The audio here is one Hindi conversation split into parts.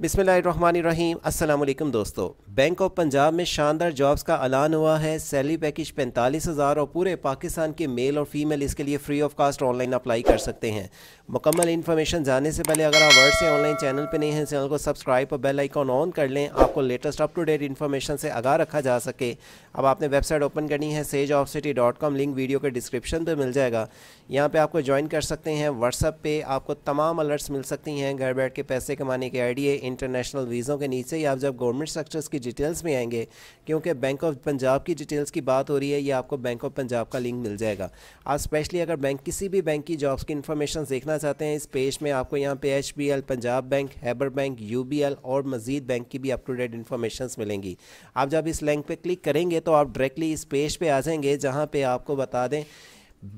बिसमीम अल्लाम दोस्तों बैंक ऑफ पंजाब में शानदार जॉब्स का ऐलान हुआ है सैलरी पैकेज पैंतालीस हज़ार और पूरे पाकिस्तान के मेल और फीमेल इसके लिए free of cost online apply कर सकते हैं मुकम्मल इन्फॉर्मेशन जानने से पहले अगर आप वर्ड से ऑनलाइन चैनल पर नहीं हैं चैनल को सब्सक्राइब और बेल आइकॉन ऑन कर लें आपको latest up to date information से आगा रखा जा सके अब आपने वेबसाइट ओपन करनी है sage of city dot com link video के डिस्क्रिप्शन पर मिल जाएगा यहाँ पर आपको ज्वाइन कर सकते हैं व्हाट्सअप पर आपको तमाम अलर्ट्स मिल सकती हैं घर बैठ के पैसे कमाने के आइडिए इंटरनेशनल वीज़ों के नीचे या आप जब गवर्नमेंट स्ट्रक्चर्स की डिटेल्स में आएंगे क्योंकि बैंक ऑफ पंजाब की डिटेल्स की बात हो रही है या आपको बैंक ऑफ पंजाब का लिंक मिल जाएगा आप स्पेशली अगर बैंक किसी भी बैंक की जॉब्स की इन्फॉर्मेशन देखना चाहते हैं इस पेज में आपको यहाँ पे एच पंजाब बैंक हैबर बैंक यू और मजीद बैंक की भी अप टू डेट इन्फॉर्मेशन मिलेंगी आप जब इस लिंक पर क्लिक करेंगे तो आप डायरेक्टली इस पेज पर आ जाएंगे जहाँ पर आपको बता दें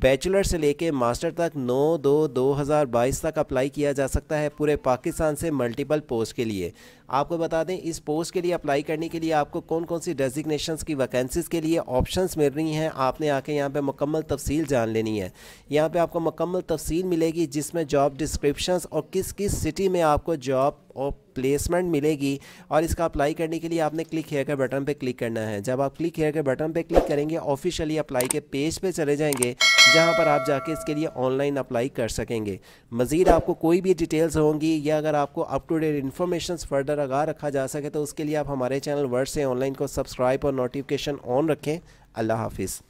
बैचलर से लेके मास्टर तक 9 दो 2022 तक अप्लाई किया जा सकता है पूरे पाकिस्तान से मल्टीपल पोस्ट के लिए आपको बता दें इस पोस्ट के लिए अप्लाई करने के लिए आपको कौन कौन सी डेजिग्नेशंस की वैकेंसीज़ के लिए ऑप्शंस मिल रही हैं आपने आके यहाँ पे मुकम्मल तफसील जान लेनी है यहाँ पे आपको मुकम्मल तफसील मिलेगी जिसमें जॉब डिस्क्रिप्शन और किस किस सिटी में आपको जॉब प्लेसमेंट मिलेगी और इसका अप्लाई करने के लिए आपने क्लिक हेयर के बटन पर क्लिक करना है जब आप क्लिक हेयर के बटन पर क्लिक करेंगे ऑफिशियली अप्लाई के पेज पर पे चले जाएंगे जहाँ पर आप जाके इसके लिए ऑनलाइन अप्लाई कर सकेंगे मज़ीद आपको कोई भी डिटेल्स होंगी या अगर आपको up to date information further आगा रखा जा सके तो उसके लिए आप हमारे चैनल वर्ड से ऑनलाइन को सब्सक्राइब और नोटिफिकेशन ऑन रखें अल्लाह हाफिज़